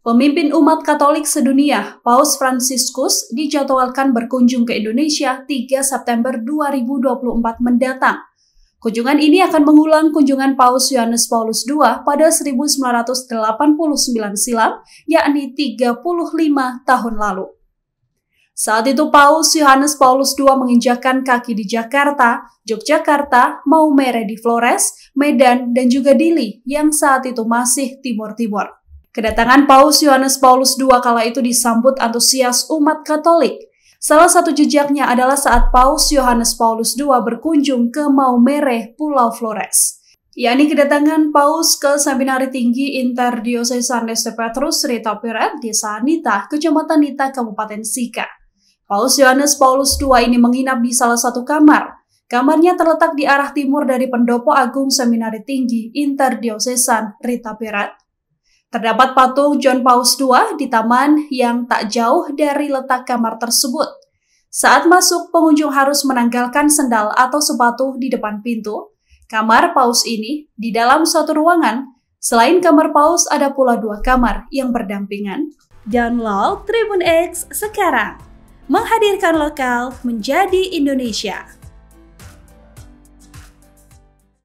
Pemimpin umat Katolik sedunia, Paus Franciscus, dijadwalkan berkunjung ke Indonesia 3 September 2024 mendatang. Kunjungan ini akan mengulang kunjungan Paus Yohanes Paulus II pada 1989 silam, yakni 35 tahun lalu. Saat itu Paus Yohanes Paulus II menginjakan kaki di Jakarta, Yogyakarta, Maumere di Flores, Medan, dan juga Dili yang saat itu masih Timur-Timur. Kedatangan Paus Yohanes Paulus II kala itu disambut antusias umat Katolik. Salah satu jejaknya adalah saat Paus Yohanes Paulus II berkunjung ke Maumere, Pulau Flores. yakni kedatangan Paus ke Seminari Tinggi Interdiocesan de Petrus Rita Piret, di Sanita, Kecamatan Nita, Kabupaten Sika. Paus Yohanes Paulus II ini menginap di salah satu kamar. Kamarnya terletak di arah timur dari Pendopo Agung Seminari Tinggi Interdiocesan Rita Piret, Terdapat patung John Paus II di taman yang tak jauh dari letak kamar tersebut. Saat masuk, pengunjung harus menanggalkan sendal atau sepatu di depan pintu. Kamar Paus ini di dalam suatu ruangan. Selain kamar Paus, ada pula dua kamar yang berdampingan. Download Tribun X sekarang. Menghadirkan lokal menjadi Indonesia.